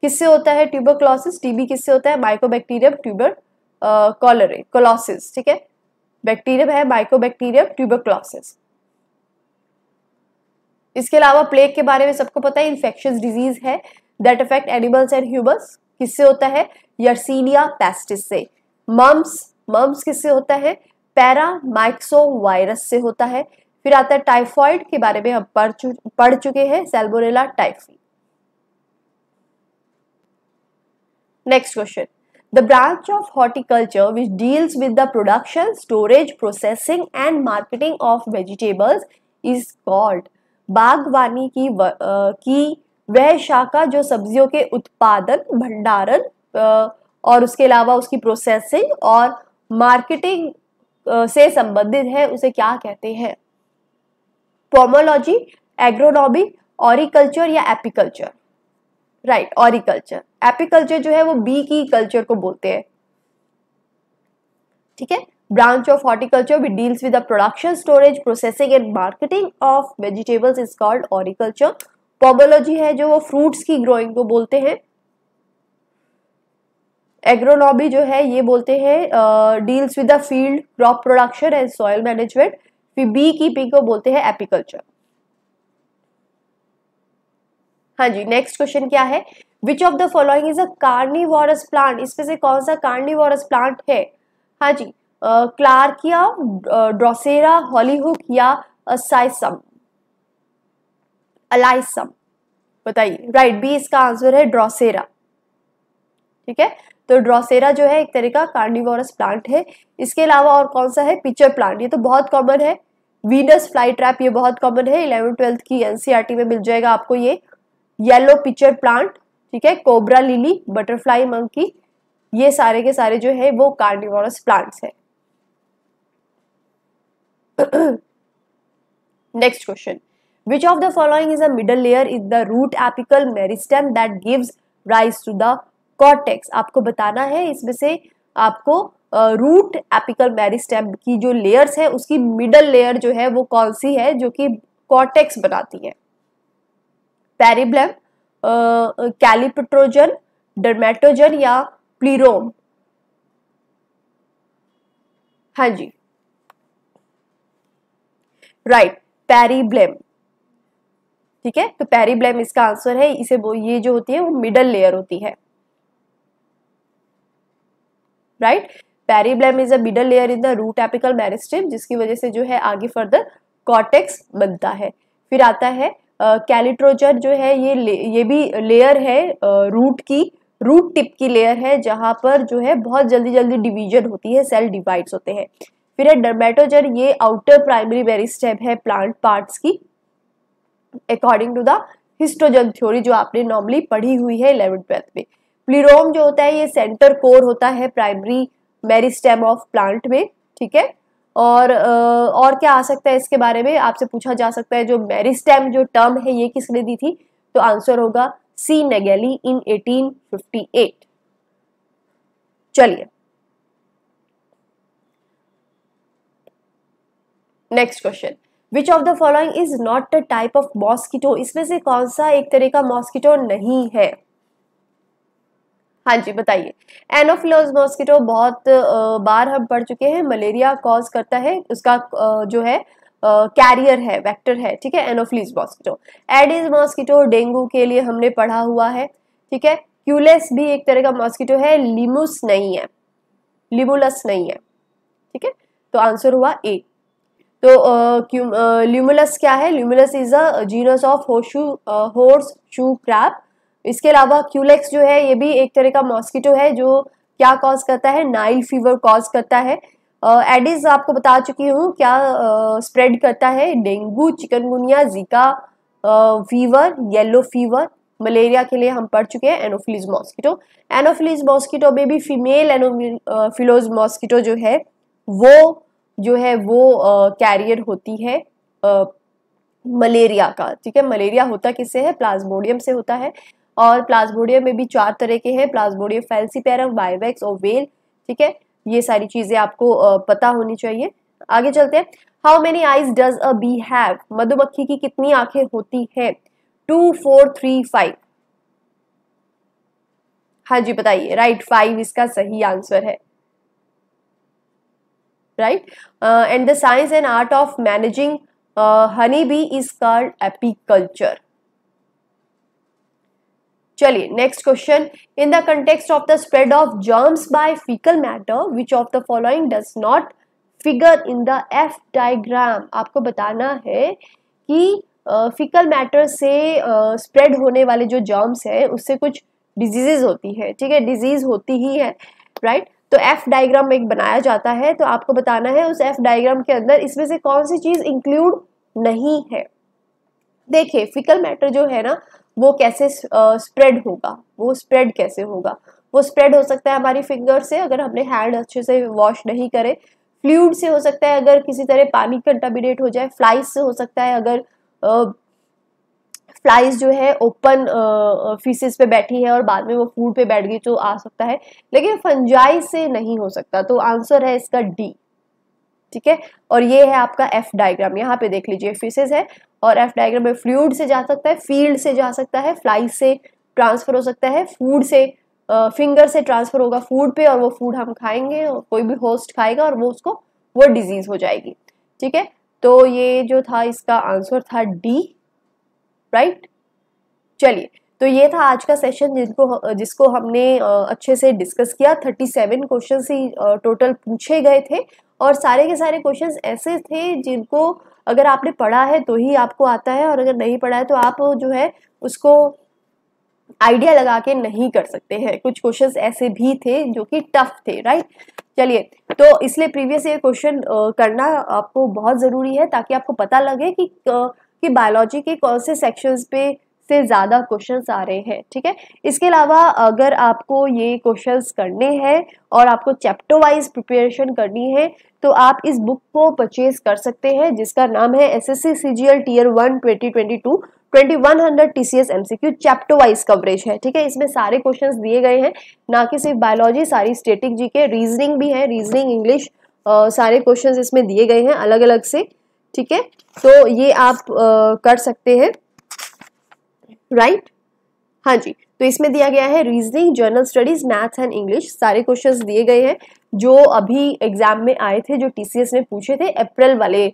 किससे होता है ट्यूबरक्लोसिस टीबी किससे होता है माइकोबैक्टीरियम ट्यूबर कॉलरे कोलोसिस ठीक है बैक्टीरियम है माइकोबैक्टीरियम ट्यूबरक्लोसिस इसके अलावा प्लेग के बारे में सबको पता है इन्फेक्शन डिजीज है that affect animals and humans किससे होता है यर्सीनिया पेस्टिस से मम्स मम्स किससे होता है माइक्सो वायरस से होता है फिर आता है टाइफॉइड के बारे में हम पढ़ चु, पढ़ चुके हैं Salmonella typhi next question the branch of horticulture which deals with the production storage processing and marketing of vegetables is called बागवानी की व, आ, की वह शाखा जो सब्जियों के उत्पादन भंडारण और उसके अलावा उसकी प्रोसेसिंग और मार्केटिंग से संबंधित है उसे क्या कहते हैं पोमोलॉजी एग्रोनॉमी ऑरिकल्चर या एपिकल्चर राइट ऑरिकल्चर एपिकल्चर जो है वो बी की कल्चर को बोलते हैं ठीक है branch of horticulture which deals with the production, storage, processing and marketing of vegetables is called horticulture. पॉम्बोलॉजी है जो वो फ्रूट्स की ग्रोइंग को बोलते हैं एग्रोनॉमी जो है ये बोलते हैं deals with the field crop production and soil management फिर बी कीपिंग को बोलते हैं एपिकल्चर हाँ जी नेक्स्ट क्वेश्चन क्या है which of the following is a carnivorous plant इसमें से कौन सा कार्निवोरस प्लांट है हाँ जी क्लार्क या ड्रोसेरा हॉलीहुक या साइसम अलाइसम बताइए राइट बी इसका आंसर है ड्रोसेरा ठीक है तो ड्रोसेरा जो है एक तरह का कार्निवोरस प्लांट है इसके अलावा और कौन सा है पिचर प्लांट ये तो बहुत कॉमन है वीनस फ्लाई ट्रैप ये बहुत कॉमन है इलेवन ट्वेल्थ की एनसीईआरटी e में मिल जाएगा आपको ये येलो पिचर प्लांट ठीक है कोबरा लिली बटरफ्लाई मंकी ये सारे के सारे जो है वो कार्निवोरस प्लांट्स है next question which of the following is a middle layer is the root apical meristem that gives rise to the cortex आपको बताना है इसमें से आपको रूट एपिकल मेरिस्टम की जो लेयर्स है उसकी मिडल लेयर जो है वो कौन सी है जो कि कॉटेक्स बनाती है पेरिब्लम कैलिप्रोजन डर्मेटोजन या प्लीरोम हाँ जी राइट पेरीब्लेम ठीक है तो पेरीब्लेम इसका आंसर है इसे ये जो होती है वो मिडल लेयर होती है right periblem is a middle layer in the root apical meristem जिसकी वजह से जो है आगे फर्दर कॉटेक्स बनता है फिर आता है कैलिट्रोजर uh, जो है ये ये भी लेयर है रूट uh, की रूट टिप की लेयर है जहां पर जो है बहुत जल्दी जल्दी डिवीजन होती है सेल डिवाइड्स होते हैं फिर है डर्मेटोजेट ये आउटर प्राइमरी मेरिस्टेम है प्लांट पार्ट्स की according to the histogen theory जो आपने नॉर्मली पढ़ी हुई है इलेवेंथ ट्वेल्थ में प्लीरोम जो होता है ये सेंटर कोर होता है प्राइमरी मेरिस्टेम ऑफ प्लांट में ठीक है और और क्या आ सकता है इसके बारे में आपसे पूछा जा सकता है जो मेरिस्टेम जो टर्म है ये किसने दी थी तो आंसर होगा सी नेगेली इन 1858 चलिए next question which of the following is not a type of mosquito इसमें से कौन सा एक तरह का मॉस्किटो नहीं है हाँ जी बताइए एनोफिलोज मॉस्किटो बहुत बार हम पढ़ चुके हैं मलेरिया कॉज करता है उसका जो है कैरियर है वेक्टर है ठीक है Anopheles mosquito Aedes mosquito dengue के लिए हमने पढ़ा हुआ है ठीक है क्यूलेस भी एक तरह का मॉस्किटो है लिमुस नहीं है लिमुलस नहीं है ठीक है तो आंसर हुआ ए तो ल्यूमुलस क्या है Limulus is a genus of horseshoe horseshoe crab इसके अलावा क्यूलेक्स जो है ये भी एक तरह का मॉस्किटो है जो क्या कॉज करता है नाइल फीवर कॉज करता है एडिस uh, आपको बता चुकी हूँ क्या स्प्रेड uh, करता है dengue chikungunya Zika fever yellow fever malaria के लिए हम पढ़ चुके हैं एनोफिलिज मॉस्किटो एनोफिलिज मॉस्किटो में भी फीमेल एनोफिलोज मॉस्किटो जो है वो जो है वो कैरियर होती है मलेरिया का ठीक है मलेरिया होता किससे है प्लाज्मोडियम से होता है और प्लाज्मोडियम में भी चार तरह के हैं प्लाज्मोडियम फैल्सीपेरम बायोवेक्स और वेल ठीक है ये सारी चीज़ें आपको पता होनी चाहिए आगे चलते हैं how many eyes does a bee have मधुमक्खी की कितनी आंखें होती है टू फोर थ्री फाइव हाँ जी बताइए राइट फाइव इसका सही आंसर है right uh, and the science and art of managing uh, honeybee is called apiculture चलिए next question in the context of the spread of germs by faecal matter which of the following does not figure in the F diagram आपको बताना है कि faecal uh, matter से spread uh, होने वाले जो germs हैं उससे कुछ डिजीजेज होती है ठीक है डिजीज होती ही है राइट right? तो एफ डायग्राम एक बनाया जाता है तो आपको बताना है उस एफ डायग्राम के अंदर इसमें से कौन सी चीज़ इंक्लूड नहीं है देखिए फिकल मैटर जो है ना वो कैसे स्प्रेड होगा वो स्प्रेड कैसे होगा वो स्प्रेड हो सकता है हमारी फिंगर से अगर हमने हैंड अच्छे से वॉश नहीं करे फ्लूड से हो सकता है अगर किसी तरह पानी कंटामिनेट हो जाए फ्लाइज से हो सकता है अगर फ्लाइज जो है ओपन फीसिस uh, uh, पे बैठी है और बाद में वो फूड पे बैठ गई तो आ सकता है लेकिन फंजाई से नहीं हो सकता तो आंसर है इसका डी ठीक है और ये है आपका एफ डायग्राम यहाँ पे देख लीजिए फीसिस है और एफ डायग्राम में फ्लूड से जा सकता है फील्ड से जा सकता है फ्लाई से ट्रांसफर हो सकता है फूड से फिंगर uh, से ट्रांसफर होगा फूड पे और वो फूड हम खाएंगे और कोई भी होस्ट खाएगा और वो उसको वो डिजीज हो जाएगी ठीक है तो ये जो था इसका आंसर था डी राइट चलिए तो ये था आज का सेशन जिनको जिसको हमने अच्छे से डिस्कस किया 37 क्वेश्चन ही टोटल पूछे गए थे और सारे के सारे क्वेश्चन ऐसे थे जिनको अगर आपने पढ़ा है तो ही आपको आता है और अगर नहीं पढ़ा है तो आप जो है उसको आइडिया लगा के नहीं कर सकते हैं कुछ क्वेश्चंस ऐसे भी थे जो कि टफ थे राइट चलिए तो इसलिए प्रीवियस ईयर क्वेश्चन करना आपको बहुत ज़रूरी है ताकि आपको पता लगे कि कि बायोलॉजी के कौन से सेक्शंस पे से ज़्यादा क्वेश्चंस आ रहे हैं ठीक है इसके अलावा अगर आपको ये क्वेश्चंस करने हैं और आपको चैप्टर वाइज प्रिपरेशन करनी है तो आप इस बुक को परचेज कर सकते हैं जिसका नाम है S S C C G L tier one twenty twenty two twenty one hundred T C S M C Q chapter wise coverage है ठीक है इसमें सारे क्वेश्चन दिए गए हैं ना कि सिर्फ बायोलॉजी सारी स्टेटिक जी के रीजनिंग भी है रीजनिंग इंग्लिश सारे क्वेश्चन इसमें दिए गए हैं अलग अलग से ठीक है तो ये आप आ, कर सकते हैं राइट हाँ जी तो इसमें दिया गया है reasoning general studies maths and English सारे क्वेश्चंस दिए गए हैं जो अभी एग्जाम में आए थे जो टीसीएस ने पूछे थे अप्रैल वाले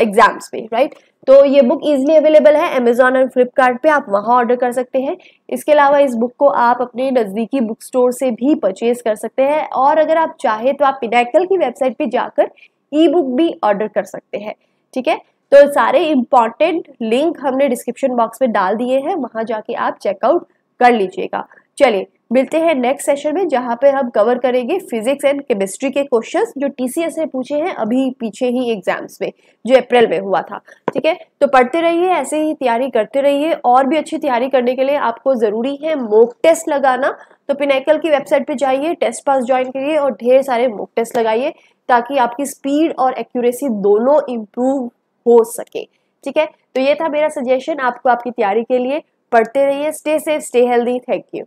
एग्जाम्स में राइट तो ये बुक इजीली अवेलेबल है अमेजोन एंड फ्लिपकार्ट पे आप वहां ऑर्डर कर सकते हैं इसके अलावा इस बुक को आप अपने नज़दीकी बुक स्टोर से भी परचेज कर सकते हैं और अगर आप चाहे तो आप पिनाकल की वेबसाइट पर जाकर ई बुक भी ऑर्डर कर सकते हैं ठीक है तो सारे इंपॉर्टेंट लिंक हमने डिस्क्रिप्शन बॉक्स में डाल दिए हैं वहां जाके आप चेकआउट कर लीजिएगा चलिए मिलते हैं नेक्स्ट सेशन में जहां पे हम कवर करेंगे फिजिक्स एंड केमिस्ट्री के क्वेश्चंस जो टीसीएस ने पूछे हैं अभी पीछे ही एग्जाम्स में जो अप्रैल में हुआ था ठीक है तो पढ़ते रहिए ऐसे ही तैयारी करते रहिए और भी अच्छी तैयारी करने के लिए आपको ज़रूरी है मोक टेस्ट लगाना तो पिनाइकल की वेबसाइट पे जाइए टेस्ट पास ज्वाइन करिए और ढेर सारे मोक टेस्ट लगाइए ताकि आपकी स्पीड और एक्यूरेसी दोनों इम्प्रूव हो सके ठीक है तो ये था मेरा सजेशन आपको आपकी तैयारी के लिए पढ़ते रहिए stay safe stay healthy thank you